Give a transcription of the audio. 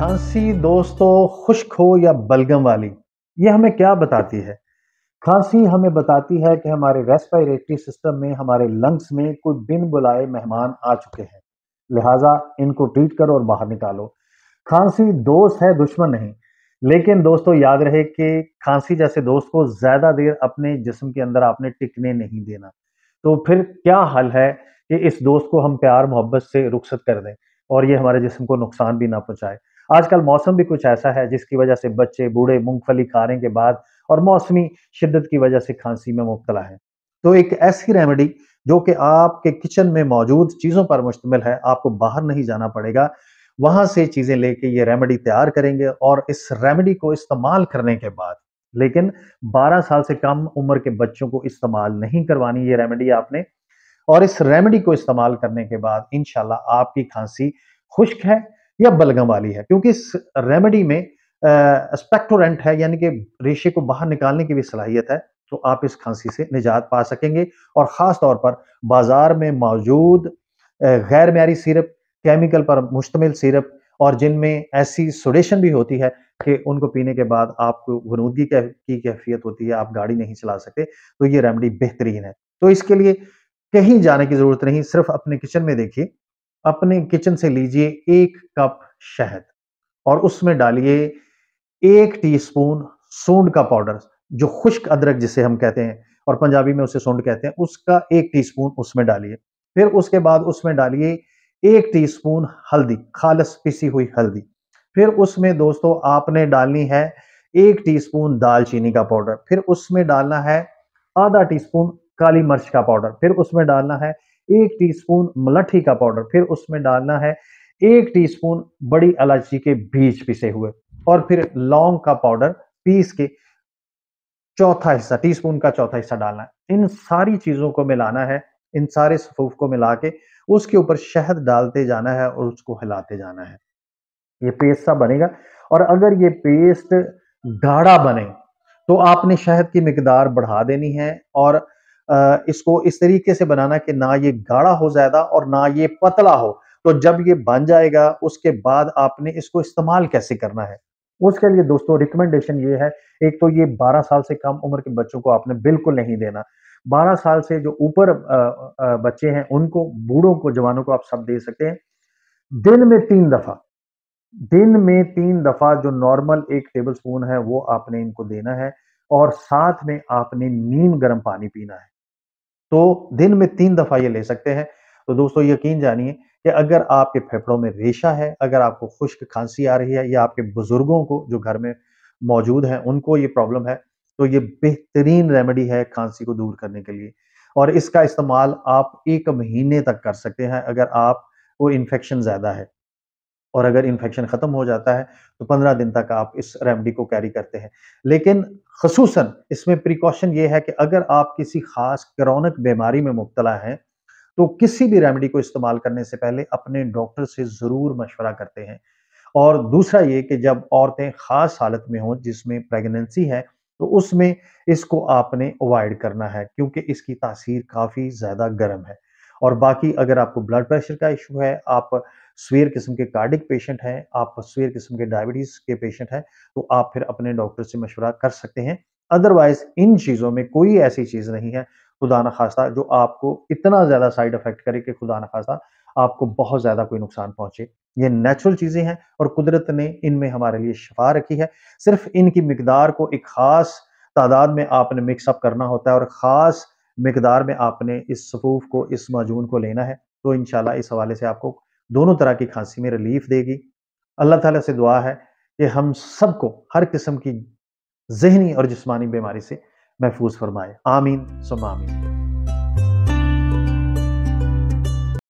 खांसी दोस्तों खुश्क हो या बलगम वाली ये हमें क्या बताती है खांसी हमें बताती है कि हमारे रेस्पिरेटरी सिस्टम में हमारे लंग्स में कोई बिन बुलाए मेहमान आ चुके हैं लिहाजा इनको ट्रीट करो और बाहर निकालो खांसी दोस्त है दुश्मन नहीं लेकिन दोस्तों याद रहे कि खांसी जैसे दोस्त को ज़्यादा देर अपने जिस्म के अंदर आपने टिकने नहीं देना तो फिर क्या हल है कि इस दोस्त को हम प्यार मोहब्बत से रुखसत कर दें और ये हमारे जिस्म को नुकसान भी ना पहुँचाए आजकल मौसम भी कुछ ऐसा है जिसकी वजह से बच्चे बूढ़े मूंगफली खाने के बाद और मौसमी शिद्दत की वजह से खांसी में मुबतला है तो एक ऐसी रेमेडी जो कि आपके किचन में मौजूद चीज़ों पर मुश्तमिल है आपको बाहर नहीं जाना पड़ेगा वहाँ से चीज़ें लेके ये रेमेडी तैयार करेंगे और इस रेमेडी को इस्तेमाल करने के बाद लेकिन 12 साल से कम उम्र के बच्चों को इस्तेमाल नहीं करवानी ये रेमेडी आपने और इस रेमेडी को इस्तेमाल करने के बाद इन आपकी खांसी खुश्क है या बलगम वाली है क्योंकि इस रेमेडी में स्पेक्टोरेंट है यानी कि रेशे को बाहर निकालने की भी सलाहियत है तो आप इस खांसी से निजात पा सकेंगे और ख़ास तौर पर बाज़ार में मौजूद गैर मैारी सिरप केमिकल पर मुश्तमिल सिरप और जिनमें ऐसी सोडेशन भी होती है कि उनको पीने के बाद आपको गनूदगी की कैफियत होती है आप गाड़ी नहीं चला सकते तो ये रेमेडी बेहतरीन है तो इसके लिए कहीं जाने की ज़रूरत नहीं सिर्फ अपने किचन में देखिए अपने किचन से लीजिए एक कप शहद और उसमें डालिए एक टीस्पून सोंड का पाउडर जो खुश्क अदरक जिसे हम कहते हैं और पंजाबी में उसे सूंड कहते हैं उसका एक टीस्पून उसमें डालिए फिर उसके बाद उसमें डालिए एक टीस्पून हल्दी खालस पिसी हुई हल्दी फिर उसमें दोस्तों आपने डालनी है एक टीस्पून दालचीनी का पाउडर फिर उसमें डालना है आधा टीस्पून काली मिर्च का पाउडर फिर उसमें डालना है एक टीस्पून मलठी का पाउडर फिर उसमें डालना है एक टीस्पून बड़ी इलायची के बीज पिसे हुए और फिर लौंग का पाउडर पीस के चौथा हिस्सा टीस्पून का चौथा हिस्सा डालना है इन सारी चीजों को मिलाना है इन सारे सफूफ को मिला के उसके ऊपर शहद डालते जाना है और उसको हिलाते जाना है ये पेस्ट सा बनेगा और अगर ये पेस्ट गाढ़ा बने तो आपने शहद की मकदार बढ़ा देनी है और इसको इस तरीके से बनाना कि ना ये गाढ़ा हो ज्यादा और ना ये पतला हो तो जब ये बन जाएगा उसके बाद आपने इसको इस्तेमाल कैसे करना है उसके लिए दोस्तों रिकमेंडेशन ये है एक तो ये 12 साल से कम उम्र के बच्चों को आपने बिल्कुल नहीं देना 12 साल से जो ऊपर बच्चे हैं उनको बूढ़ों को जवानों को आप सब दे सकते हैं दिन में तीन दफा दिन में तीन दफा जो नॉर्मल एक टेबल स्पून है वो आपने इनको देना है और साथ में आपने नीम गर्म पानी पीना है तो दिन में तीन दफा ये ले सकते हैं तो दोस्तों यकीन जानिए कि अगर आपके फेफड़ों में रेशा है अगर आपको खुश्क खांसी आ रही है या आपके बुजुर्गों को जो घर में मौजूद हैं उनको ये प्रॉब्लम है तो ये बेहतरीन रेमेडी है खांसी को दूर करने के लिए और इसका इस्तेमाल आप एक महीने तक कर सकते हैं अगर आप वो इन्फेक्शन ज़्यादा है और अगर इन्फेक्शन ख़त्म हो जाता है तो पंद्रह दिन तक आप इस रेमडी को कैरी करते हैं लेकिन खसूस इसमें प्रिकॉशन ये है कि अगर आप किसी ख़ास क्रोनिक बीमारी में मुबतला हैं तो किसी भी रेमडी को इस्तेमाल करने से पहले अपने डॉक्टर से ज़रूर मशवरा करते हैं और दूसरा ये कि जब औरतें ख़ास हालत में हों जिसमें प्रेगनेंसी है तो उसमें इसको आपने अवॉइड करना है क्योंकि इसकी तासीर काफ़ी ज़्यादा गर्म है और बाकी अगर आपको ब्लड प्रेशर का इशू है आप स्वीर किस्म के कार्डिक पेशेंट हैं आप स्वीर किस्म के डायबिटीज़ के पेशेंट हैं तो आप फिर अपने डॉक्टर से मशवरा कर सकते हैं अदरवाइज इन चीज़ों में कोई ऐसी चीज़ नहीं है खुदा न खास्ता जो आपको इतना ज़्यादा साइड इफेक्ट करे कि खुदा न खास्ता आपको बहुत ज़्यादा कोई नुकसान पहुँचे ये नेचुरल चीज़ें हैं और कुदरत ने इनमें हमारे लिए शफा रखी है सिर्फ इनकी मकदार को एक ख़ास तादाद में आपने मिक्सअप करना होता है और ख़ास मकदार में आपने इस सफूफ को इस मजून को लेना है तो इन इस हवाले से आपको दोनों तरह की खांसी में रिलीफ देगी अल्लाह ताला से दुआ है कि हम सबको हर किस्म की जहनी और जिस्मानी बीमारी से महफूज फरमाए आमीन सुमा आमीन